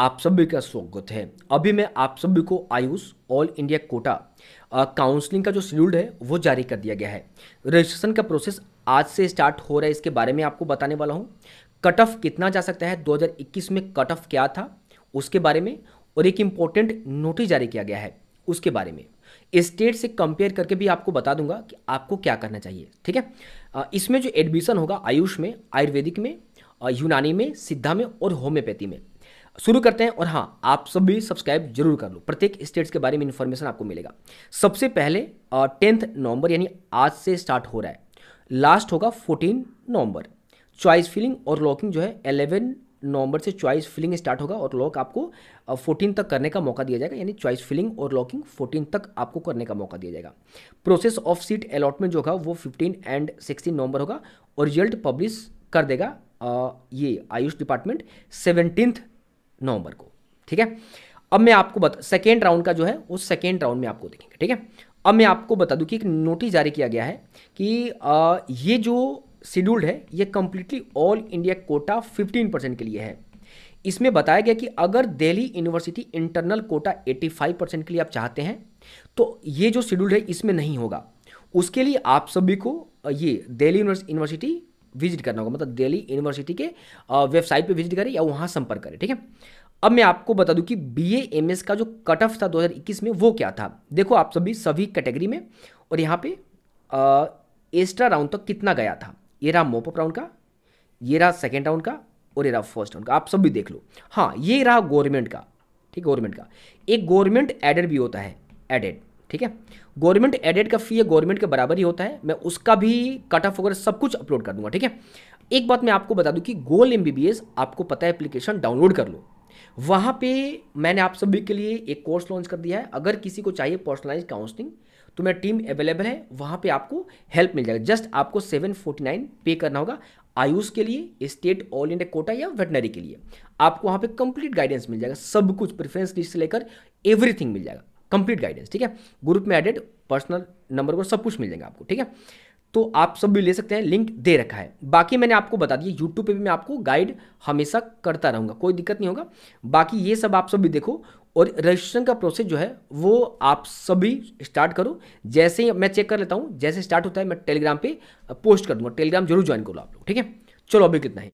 आप सभी का स्वागत है अभी मैं आप सभी को Ayush all India quota counselling का जो शेड्यूल्ड है वो जारी कर दिया गया है रजिस्ट्रेशन का प्रोसेस आज से स्टार्ट हो रहा है इसके बारे में आपको बताने वाला हूँ कट ऑफ कितना जा सकता है 2021 में कट ऑफ क्या था उसके बारे में और एक इम्पोर्टेंट नोटिस जारी किया गया है उसके बारे में स्टेट से कंपेयर करके भी आपको बता दूंगा कि आपको क्या करना चाहिए ठीक है इसमें जो एडमिशन होगा आयुष में आयुर्वेदिक में यूनानी में सिद्धा में और होम्योपैथी में शुरू करते हैं और हाँ आप सब भी सब्सक्राइब जरूर कर लो प्रत्येक स्टेट्स के बारे में इन्फॉर्मेशन आपको मिलेगा सबसे पहले टेंथ नवंबर यानी आज से स्टार्ट हो रहा है लास्ट होगा फोर्टीन नवंबर चॉइस फिलिंग और लॉकिंग जो है एलेवन नवंबर से चॉइस फिलिंग स्टार्ट होगा और लॉक आपको फोर्टीन तक करने का मौका दिया जाएगा यानी चॉइस फिलिंग और लॉकिंग फोर्टीन तक आपको करने का मौका दिया जाएगा प्रोसेस ऑफ सीट अलॉटमेंट जो होगा वो फिफ्टीन एंड सिक्सटीन नवंबर होगा और रिजल्ट पब्लिश कर देगा आ, ये आयुष डिपार्टमेंट सेवनटीन नवंबर को ठीक है अब मैं आपको बता सेकेंड राउंड का जो है उस सेकेंड राउंड में आपको देखेंगे ठीक है अब मैं आपको बता दूं कि एक नोटिस जारी किया गया है कि आ, ये जो शेड्यूल्ड है ये completely all India quota fifteen percent के लिए है इसमें बताया गया कि अगर Delhi university internal quota 85 percent के लिए आप चाहते हैं तो ये जो शेड्यूल्ड है इसमें नहीं होगा उसके लिए आप सभी को ये दिल्ली यूनिवर्सिटी विजिट करना होगा मतलब दिल्ली यूनिवर्सिटी के वेबसाइट पे विजिट करें या वहाँ संपर्क करें ठीक है अब मैं आपको बता दूं कि बी एम एस का जो कट ऑफ था 2021 में वो क्या था देखो आप सभी सभी कैटेगरी में और यहाँ पे एस्ट्रा राउंड तक तो कितना गया था ये रहा मोपअप राउंड का ये रहा सेकेंड राउंड का और ये रहा फर्स्ट राउंड का आप सब भी देख लो हाँ ये रहा गवर्नमेंट का ठीक गवर्नमेंट का एक गवर्नमेंट एडेड भी होता है एडेड ठीक है गवर्नमेंट एडेड का फी है गवर्नमेंट के बराबर ही होता है मैं उसका भी कट ऑफ वगैरह सब कुछ अपलोड कर दूंगा ठीक है एक बात मैं आपको बता दूं कि गोल एम आपको पता है एप्लीकेशन डाउनलोड कर लो वहां पे मैंने आप सभी के लिए एक कोर्स लॉन्च कर दिया है अगर किसी को चाहिए पर्सनलाइज काउंसलिंग तो मेरा टीम अवेलेबल है वहां पे आपको हेल्प मिल जाएगा जस्ट आपको सेवन फोर्टी नाइन पे करना होगा आयुष के लिए स्टेट ऑल इंडिया कोटा या वेटनरी के लिए आपको वहां पे कंप्लीट गाइडेंस मिल जाएगा सब कुछ प्रिफरेंस लिस्ट से लेकर एवरीथिंग मिल जाएगा कंप्लीट गाइडेंस ठीक है ग्रुप में एडेड पर्सनल नंबर को सब कुछ मिल जाएगा आपको ठीक है तो आप सब भी ले सकते हैं लिंक दे रखा है बाकी मैंने आपको बता दिया यूट्यूब पे भी मैं आपको गाइड हमेशा करता रहूँगा कोई दिक्कत नहीं होगा बाकी ये सब आप सब भी देखो और रजिस्ट्रेशन का प्रोसेस जो है वो आप सभी स्टार्ट करो जैसे ही मैं चेक कर लेता हूँ जैसे स्टार्ट होता है मैं टेलीग्राम पे पोस्ट कर दूँगा टेलीग्राम जरूर ज्वाइन करो आप लोग ठीक है चलो अभी कितना ही